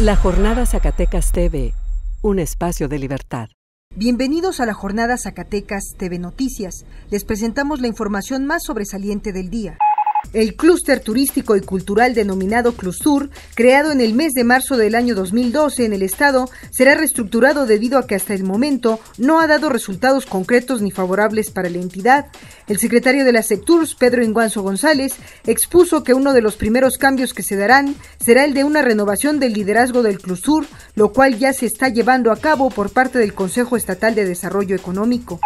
La Jornada Zacatecas TV, un espacio de libertad. Bienvenidos a la Jornada Zacatecas TV Noticias. Les presentamos la información más sobresaliente del día. El clúster turístico y cultural denominado Clustur, creado en el mes de marzo del año 2012 en el estado, será reestructurado debido a que hasta el momento no ha dado resultados concretos ni favorables para la entidad. El secretario de la Secturs, Pedro Inguanzo González, expuso que uno de los primeros cambios que se darán será el de una renovación del liderazgo del Clusur, lo cual ya se está llevando a cabo por parte del Consejo Estatal de Desarrollo Económico.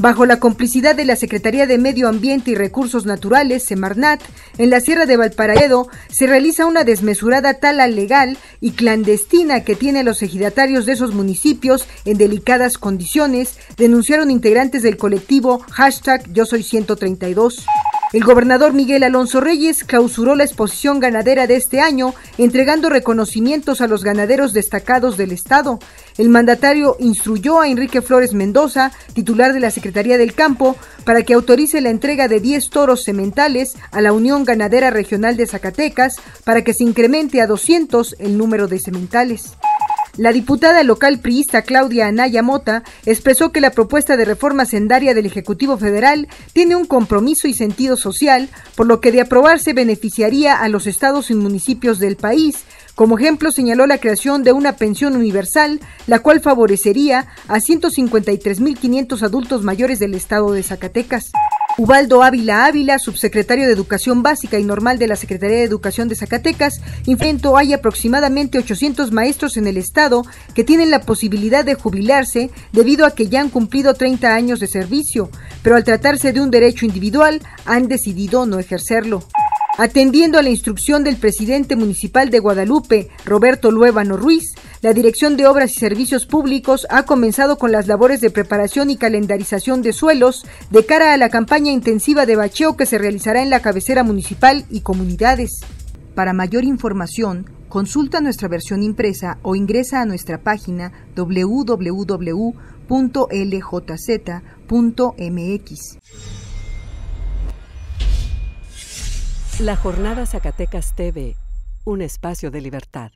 Bajo la complicidad de la Secretaría de Medio Ambiente y Recursos Naturales, Semarnat, en la Sierra de Valparaíso se realiza una desmesurada tala legal y clandestina que tiene a los ejidatarios de esos municipios en delicadas condiciones, denunciaron integrantes del colectivo hashtag 132. El gobernador Miguel Alonso Reyes clausuró la exposición ganadera de este año, entregando reconocimientos a los ganaderos destacados del Estado. El mandatario instruyó a Enrique Flores Mendoza, titular de la Secretaría del Campo, para que autorice la entrega de 10 toros sementales a la Unión Ganadera Regional de Zacatecas para que se incremente a 200 el número de sementales. La diputada local priista Claudia Anaya Mota expresó que la propuesta de reforma sendaria del Ejecutivo Federal tiene un compromiso y sentido social, por lo que de aprobarse beneficiaría a los estados y municipios del país. Como ejemplo señaló la creación de una pensión universal, la cual favorecería a 153.500 adultos mayores del estado de Zacatecas. Ubaldo Ávila Ávila, subsecretario de Educación Básica y Normal de la Secretaría de Educación de Zacatecas, enfrentó hay aproximadamente 800 maestros en el estado que tienen la posibilidad de jubilarse debido a que ya han cumplido 30 años de servicio, pero al tratarse de un derecho individual han decidido no ejercerlo. Atendiendo a la instrucción del presidente municipal de Guadalupe, Roberto Luevano Ruiz, la Dirección de Obras y Servicios Públicos ha comenzado con las labores de preparación y calendarización de suelos de cara a la campaña intensiva de bacheo que se realizará en la cabecera municipal y comunidades. Para mayor información, consulta nuestra versión impresa o ingresa a nuestra página www.ljz.mx. La Jornada Zacatecas TV, un espacio de libertad.